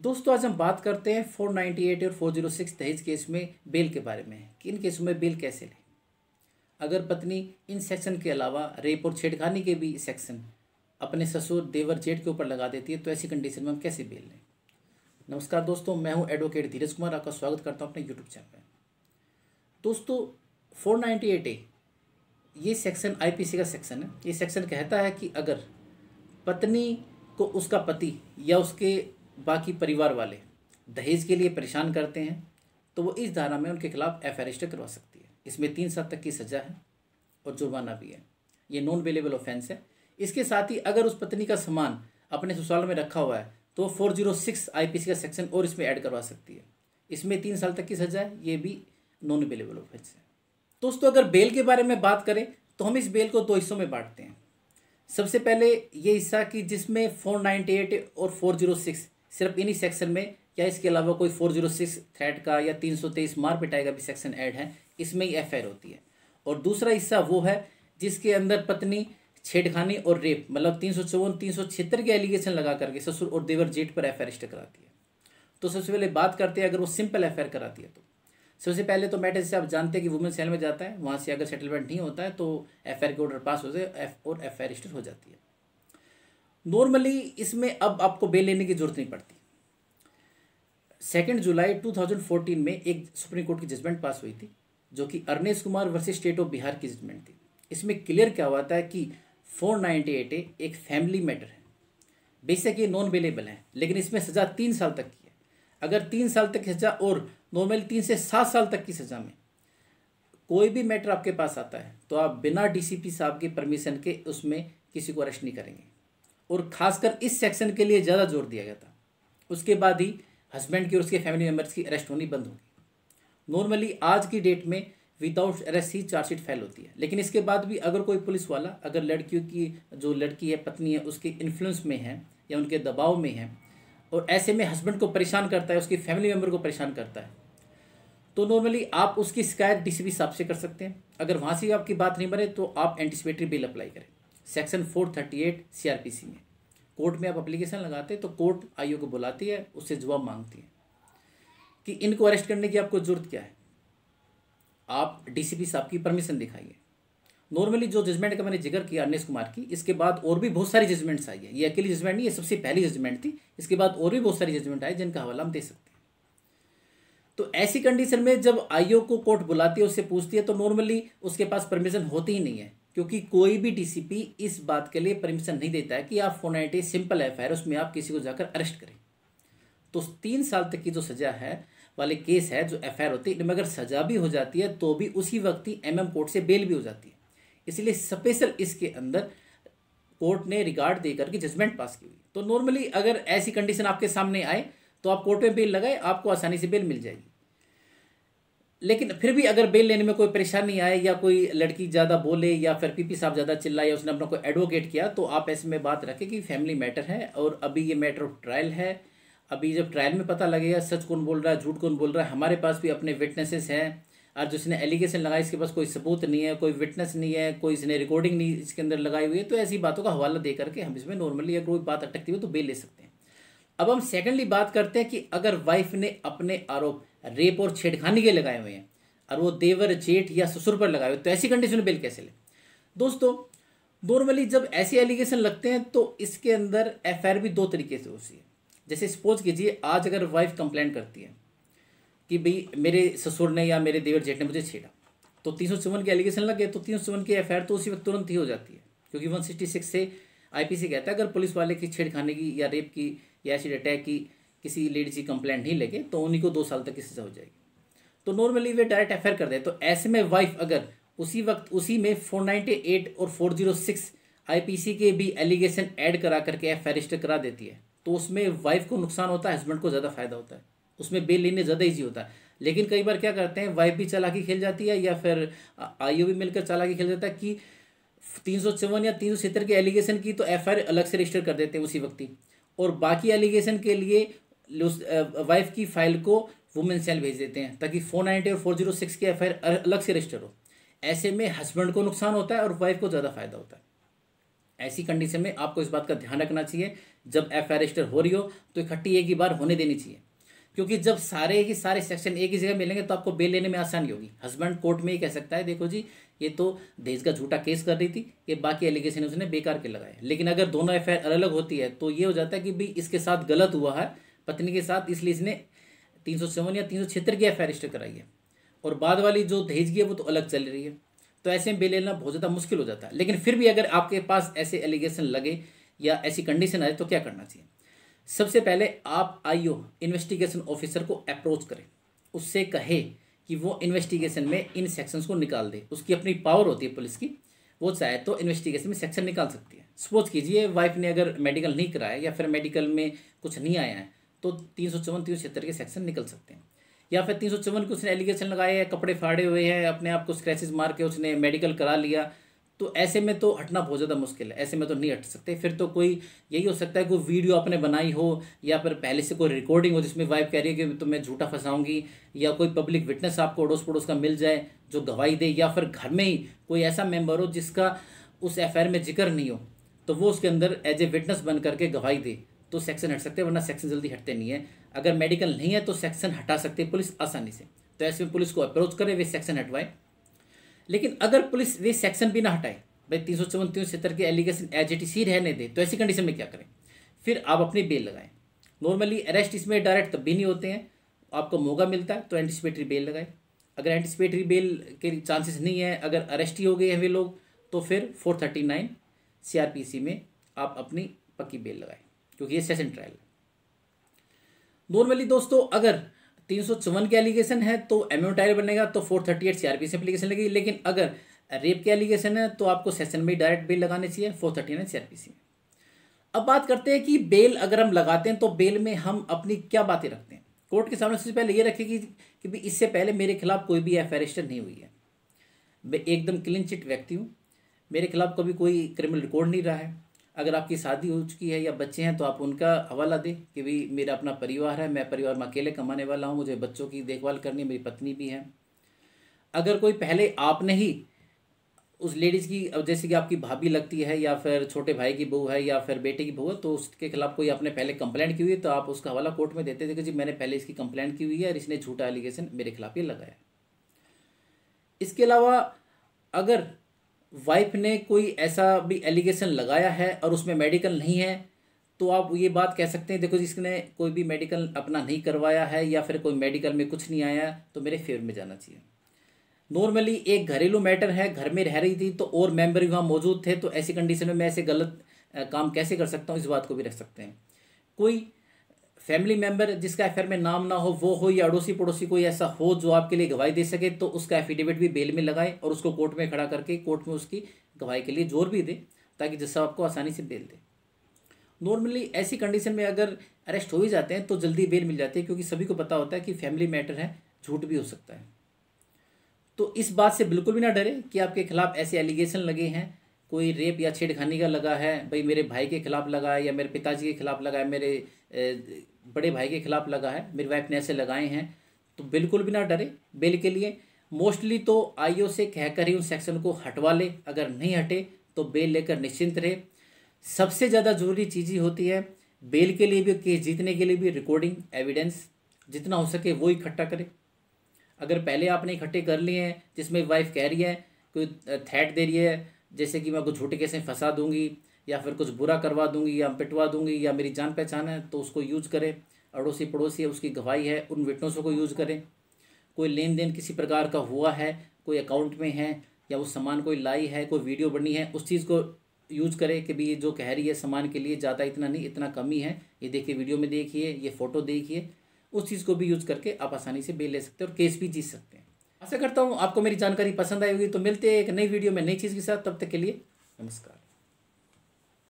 दोस्तों आज हम बात करते हैं 498 और 406 जीरो सिक्स तेईस केस में बेल के बारे में कि इन केसों में बेल कैसे लें अगर पत्नी इन सेक्शन के अलावा रेप और छेड़खानी के भी सेक्शन अपने ससुर देवर जेठ के ऊपर लगा देती है तो ऐसी कंडीशन में हम कैसे बेल लें नमस्कार दोस्तों मैं हूं एडवोकेट धीरज कुमार आपका स्वागत करता हूं अपने यूट्यूब चैनल पर दोस्तों फोर ए ये सेक्शन आई का सेक्शन है ये सेक्शन कहता है कि अगर पत्नी को उसका पति या उसके बाकी परिवार वाले दहेज के लिए परेशान करते हैं तो वो इस धारा में उनके खिलाफ एफ रजिस्टर करवा सकती है इसमें तीन साल तक की सज़ा है और जुर्माना भी है ये नॉन अवेलेबल ऑफेंस है इसके साथ ही अगर उस पत्नी का सामान अपने ससुराल में रखा हुआ है तो four zero six I P C का सेक्शन और इसमें ऐड करवा सकती है इसमें तीन साल तक की सज़ा है ये भी नॉन अवेलेबल ऑफेंस है दोस्तों अगर बेल के बारे में बात करें तो हम इस बेल को दो हिस्सों में बांटते हैं सबसे पहले ये हिस्सा कि जिसमें फोर नाइन्टी एट और फोर जीरो सिक्स सिर्फ इन्हीं सेक्शन में या इसके अलावा कोई फोर जीरो सिक्स थ्रेड का या तीन सौ तेईस मार पिटाई का भी सेक्शन ऐड है इसमें ही एफ होती है और दूसरा हिस्सा वो है जिसके अंदर पत्नी छेड़खानी और रेप मतलब तीन सौ चौवन तीन सौ छिहत्तर के एलिगेशन लगा करके ससुर और देवर जेठ पर एफ रजिस्टर कराती है तो सबसे पहले बात करते हैं अगर वो सिंपल एफ कराती है तो सबसे पहले तो मैटर जैसे आप जानते हैं कि वुमेन सेल में जाता है वहाँ से अगर सेटलमेंट नहीं होता है तो एफ के ऑर्डर पास हो जाए एफ और एफ रजिस्टर हो जाती है नॉर्मली इसमें अब आपको बेल लेने की जरूरत नहीं पड़ती सेकेंड जुलाई 2014 में एक सुप्रीम कोर्ट की जजमेंट पास हुई थी जो कि Arnesh Kumar versus state of Bihar की जजमेंट थी इसमें क्लियर क्या हुआ था कि फोर नाइनटी एट एक फैमिली मैटर है बेशक ये नॉन अवेलेबल है लेकिन इसमें सज़ा तीन साल तक की है अगर तीन साल तक की सज़ा और नॉर्मली तीन से सात साल तक की सज़ा में कोई भी मैटर आपके पास आता है तो आप बिना डीसीपी साहब की परमिशन के उसमें किसी को अरेस्ट नहीं करेंगे और खासकर इस सेक्शन के लिए ज़्यादा जोर दिया गया था उसके बाद ही हस्बैंड की और उसके फैमिली मेम्बर्स की अरेस्ट होनी बंद होगी नॉर्मली आज की डेट में विदाउट अरेस्ट ही चार्जशीट फैल होती है लेकिन इसके बाद भी अगर कोई पुलिस वाला अगर लड़कियों की जो लड़की है पत्नी है उसके इन्फ्लुएंस में है या उनके दबाव में है और ऐसे में हस्बैंड को परेशान करता है उसकी फैमिली मेम्बर को परेशान करता है तो नॉर्मली आप उसकी शिकायत डीसीपी साहब से कर सकते हैं अगर वहाँ से आपकी बात नहीं बने तो आप एंटिसिपेटरी बिल अप्लाई करें सेक्शन 438 सीआरपीसी में कोर्ट में आप अप्लीकेशन लगाते हैं तो कोर्ट आईओ को बुलाती है उससे जवाब मांगती है कि इनको अरेस्ट करने की आपको ज़रूरत क्या है आप डीसीपी साहब की परमिशन दिखाइए नॉर्मली जो जजमेंट का मैंने जिक्र किया अनिश कुमार की इसके बाद और भी बहुत सारी जजमेंट्स आई है ये अकेली जजमेंट नहीं ये सबसे पहली जजमेंट थी इसके बाद और भी बहुत सारी जजमेंट आई जिनका हवाला हम दे सकते हैं तो ऐसी कंडीशन में जब आईओ को कोर्ट बुलाती है उससे पूछती है तो नॉर्मली उसके पास परमिशन होती ही नहीं है क्योंकि कोई भी डीसीपी इस बात के लिए परमिशन नहीं देता है कि आप फोनाइटी सिंपल एफ आई उसमें आप किसी को जाकर अरेस्ट करें तो तीन साल तक की जो सज़ा है वाले केस है जो एफ होती है इनमें अगर सज़ा भी हो जाती है तो भी उसी वक्त ही एम कोर्ट से बेल भी हो जाती है इसलिए स्पेशल इसके अंदर कोर्ट ने रिगार्ड देकर के जजमेंट पास की हुई तो नॉर्मली अगर ऐसी कंडीशन आपके सामने आए तो आप कोर्ट में बेल लगाए आपको आसानी से बेल मिल जाएगी लेकिन फिर भी अगर बेल लेने में कोई परेशानी आए या कोई लड़की ज़्यादा बोले या फिर पीपी साहब ज़्यादा चिल्लाए या उसने अपना कोई एडवोकेट किया तो आप ऐसे में बात रखें कि फैमिली मैटर है और अभी ये मैटर ऑफ ट्रायल है अभी जब ट्रायल में पता लगेगा सच कौन बोल रहा है झूठ कौन बोल रहा है हमारे पास भी अपने विटनेसेस हैं और जिसने एलिगेशन लगाया इसके पास कोई सबूत नहीं है कोई विटनेस नहीं है कोई इसने रिकॉर्डिंग नहीं इसके अंदर लगाई हुई है तो ऐसी बातों का हवाला दे करके हम इसमें नॉर्मली अगर कोई बात अटकती हुई तो बेल ले सकते हैं अब हम सेकेंडली बात करते हैं कि अगर वाइफ ने अपने आरोप रेप और छेड़खानी के लगाए हुए हैं और वो देवर जेठ या ससुर पर लगाए हुए तो ऐसी कंडीशन में बेल कैसे ले दोस्तों नॉर्मली जब ऐसे एलिगेशन लगते हैं तो इसके अंदर एफ भी दो तरीके से होती है जैसे सपोज कीजिए आज अगर वाइफ कंप्लेन करती है कि भाई मेरे ससुर ने या मेरे देवर जेठ ने मुझे छेड़ा तो तीन सौ चौवन के एलिगेशन लगे तो तीन सौ चौवन की एफ तो उसी वक्त तुरंत ही हो जाती है क्योंकि वन सिक्सटी सिक्स से आई कहता है अगर पुलिस वाले की छेड़खाने की या रेप की या एसिड अटैक की किसी लेडीज की कंप्लेंट नहीं लेके तो उन्हीं को दो साल तक की सजा हो जाएगी तो नॉर्मली वे डायरेक्ट एफ कर दे तो ऐसे में वाइफ अगर उसी वक्त उसी में 498 और 406 आईपीसी के भी एलिगेशन ऐड करा करके एफ रजिस्टर करा देती है तो उसमें वाइफ को नुकसान होता है हस्बैंड को ज़्यादा फायदा होता है उसमें बेल लेने ज़्यादा ईजी होता है लेकिन कई बार क्या करते हैं वाइफ भी चालाकी खेल जाती है या फिर आईओ भी मिलकर चालाकी खेल जाता है कि तीन सौ चौवन या तीन सौ के एलिगेशन की तो एफ अलग से रजिस्टर कर देते हैं उसी वक्त ही और बाकी एलिगेशन के लिए वाइफ की फाइल को वुमेन सेल भेज देते हैं ताकि फोर नाइनटी और फोर जीरो सिक्स की एफ अलग से रजिस्टर हो ऐसे में हस्बैंड को नुकसान होता है और वाइफ को ज़्यादा फायदा होता है ऐसी कंडीशन में आपको इस बात का ध्यान रखना चाहिए जब एफ रजिस्टर हो रही हो तो इकट्ठी एक ही बार होने देनी चाहिए क्योंकि जब सारे ही सारे सेक्शन एक ही जगह मिलेंगे तो आपको बेल लेने में आसानी होगी हस्बैंड कोर्ट में ही कह सकता है देखो जी ये तो दहेज का झूठा केस कर रही थी ये बाकी एलिगेशन उसने बेकार के लगाए लेकिन अगर दोनों एफ अलग होती है तो ये हो जाता है कि भाई इसके साथ गलत हुआ है पत्नी के साथ इसलिए इसने तीन सौ सेवन या तीन सौ छिहत्तर की एफ रजिस्टर कराई है और बाद वाली जो दहेज की है वो तो अलग चल रही है तो ऐसे में बेल लेना बहुत ज़्यादा मुश्किल हो जाता है लेकिन फिर भी अगर आपके पास ऐसे एलिगेशन लगे या ऐसी कंडीशन आए तो क्या करना चाहिए सबसे पहले आप आईओ इन्वेस्टिगेशन ऑफिसर को अप्रोच करें उससे कहे कि वो इन्वेस्टिगेशन में इन सेक्शंस को निकाल दे उसकी अपनी पावर होती है पुलिस की वो चाहे तो इन्वेस्टिगेशन में सेक्शन निकाल सकती है सपोज कीजिए वाइफ ने अगर मेडिकल नहीं कराया या फिर मेडिकल में कुछ नहीं आया है तो तीन सौ चौवन तीन सौ छिहत्तर के सेक्शन निकल सकते हैं या फिर तीन सौ चौवन के उसने एलिगेशन लगाए हैं कपड़े फाड़े हुए हैं अपने आप को स्क्रैचेज मार के उसने मेडिकल करा लिया तो ऐसे में तो हटना बहुत ज़्यादा मुश्किल है ऐसे में तो नहीं हट सकते फिर तो कोई यही हो सकता है कोई वीडियो आपने बनाई हो या फिर पहले से कोई रिकॉर्डिंग हो जिसमें वाइफ कह रही है कि तो मैं झूठा फंसाऊंगी या कोई पब्लिक विटनेस आपको अड़ोस पड़ोस का मिल जाए जो गवाही दे या फिर घर में ही कोई ऐसा मेम्बर हो जिसका उस एफ में जिक्र नहीं हो तो वो उसके अंदर एज ए विटनेस बन करके गवाही दे तो सेक्शन हट सकते हैं वरना सेक्शन जल्दी हटते नहीं है अगर मेडिकल नहीं है तो सेक्शन हटा सकते पुलिस आसानी से तो ऐसे में पुलिस को अप्रोच करें वे सेक्शन हटवाए लेकिन अगर पुलिस वे सेक्शन भी ना हटाए भाई तीन सौ चौवन तीन सत्तर के एलिगेशन एज इट इज सी रहने दें तो ऐसी कंडीशन में क्या करें फिर आप अपनी बेल लगाएं नॉर्मली अरेस्ट इसमें डायरेक्ट तब भी नहीं होते हैं आपको मौका मिलता है तो एंटिसिपेटरी बेल लगाए अगर एंटिसिपेटरी बेल के चांसेस नहीं है अगर अरेस्ट ही हो गए हैं वे लोग तो फिर फोर थर्टी नाइन सी में आप अपनी पक्की बेल लगाएं क्योंकि ये सेशन ट्रायल नॉर्मली दोस्तों अगर तीन सौ चौवन के एलिगेशन है तो एमओ ट्रायल बनेगा तो फोर थर्टी एट सीआरपी से एप्लीकेशन लगेगी लेकिन अगर रेप के एलिगेशन है तो आपको सेशन में डायरेक्ट बेल लगाने चाहिए फोर थर्टी नाइन सीआरपी में अब बात करते हैं कि बेल अगर हम लगाते हैं तो बेल में हम अपनी क्या बातें रखते हैं कोर्ट के सामने सबसे पहले ये रखेगी कि, कि भी इससे पहले मेरे खिलाफ कोई भी एफ रजिस्टर नहीं हुई है मैं एकदम क्लीन चिट व्यक्ति हूँ मेरे खिलाफ कभी कोई क्रिमिनल रिकॉर्ड नहीं रहा है अगर आपकी शादी हो चुकी है या बच्चे हैं तो आप उनका हवाला दें कि भाई मेरा अपना परिवार है मैं परिवार में अकेले कमाने वाला हूँ मुझे बच्चों की देखभाल करनी मेरी पत्नी भी है अगर कोई पहले आपने ही उस लेडीज़ की अब जैसे कि आपकी भाभी लगती है या फिर छोटे भाई की बहू है या फिर बेटे की बहू है तो उसके खिलाफ कोई आपने पहले कंप्लेंट की हुई है तो आप उसका हवाला कोर्ट में देते थे कि जी मैंने पहले इसकी कंप्लेंट की हुई है और इसने झूठा एलिगेशन मेरे खिलाफ ये लगाया इसके अलावा अगर वाइफ ने कोई ऐसा भी एलिगेशन लगाया है और उसमें मेडिकल नहीं है तो आप ये बात कह सकते हैं देखो जिसने कोई भी मेडिकल अपना नहीं करवाया है या फिर कोई मेडिकल में कुछ नहीं आया तो मेरे फेवर में जाना चाहिए नॉर्मली एक घरेलू मैटर है घर में रह रही थी तो और मेंबर वहाँ मौजूद थे तो ऐसी कंडीशन में मैं ऐसे गलत काम कैसे कर सकता हूँ इस बात को भी रख सकते हैं कोई फैमिली मेंबर जिसका एफ में नाम ना हो वो हो या अड़ोसी पड़ोसी कोई ऐसा हो जो आपके लिए गवाही दे सके तो उसका एफिडेविट भी बेल में लगाए और उसको कोर्ट में खड़ा करके कोर्ट में उसकी गवाही के लिए जोर भी दे ताकि जिससे आपको आसानी से बेल दे नॉर्मली ऐसी कंडीशन में अगर अरेस्ट हो ही जाते हैं तो जल्दी बेल मिल जाती है क्योंकि सभी को पता होता है कि फैमिली मैटर है झूठ भी हो सकता है तो इस बात से बिल्कुल भी ना डरे कि आपके खिलाफ ऐसे एलिगेशन लगे हैं कोई रेप या छेड़खानी का लगा है भाई मेरे भाई के खिलाफ लगा है या मेरे पिताजी के खिलाफ लगा है मेरे बड़े भाई के खिलाफ लगा है मेरी वाइफ ने ऐसे लगाए हैं तो बिल्कुल भी ना डरे बेल के लिए मोस्टली तो आईओ से कहकर ही उन सेक्शन को हटवा ले अगर नहीं हटे तो बेल लेकर निश्चिंत रहे सबसे ज़्यादा जरूरी चीज़ ही होती है बेल के लिए भी केस जीतने के लिए भी रिकॉर्डिंग एविडेंस जितना हो सके वो इकट्ठा करें अगर पहले आपने इकट्ठे कर लिए हैं जिसमें वाइफ कह रही है कोई थ्रेट दे रही है जैसे कि मैं आपको झूठे केस में फंसा दूंगी या फिर कुछ बुरा करवा दूंगी या पिटवा दूंगी या मेरी जान पहचान है तो उसको यूज करें अड़ोसी पड़ोसी है उसकी गवाही है उन विटनेसों को यूज करें कोई लेन देन किसी प्रकार का हुआ है कोई अकाउंट में है या वो सामान कोई लाई है कोई वीडियो बनी है उस चीज़ को यूज करें कि भाई ये जो कह रही है सामान के लिए ज़्यादा इतना नहीं इतना कम है ये देखिए वीडियो में देखिए ये फ़ोटो देखिए उस चीज़ को भी यूज़ करके आप आसानी से बेल ले सकते हैं और केस भी जीत सकते हैं ऐसा करता हूँ आपको मेरी जानकारी पसंद आई होगी तो मिलते हैं एक नई वीडियो में नई चीज़ के साथ तब तक के लिए नमस्कार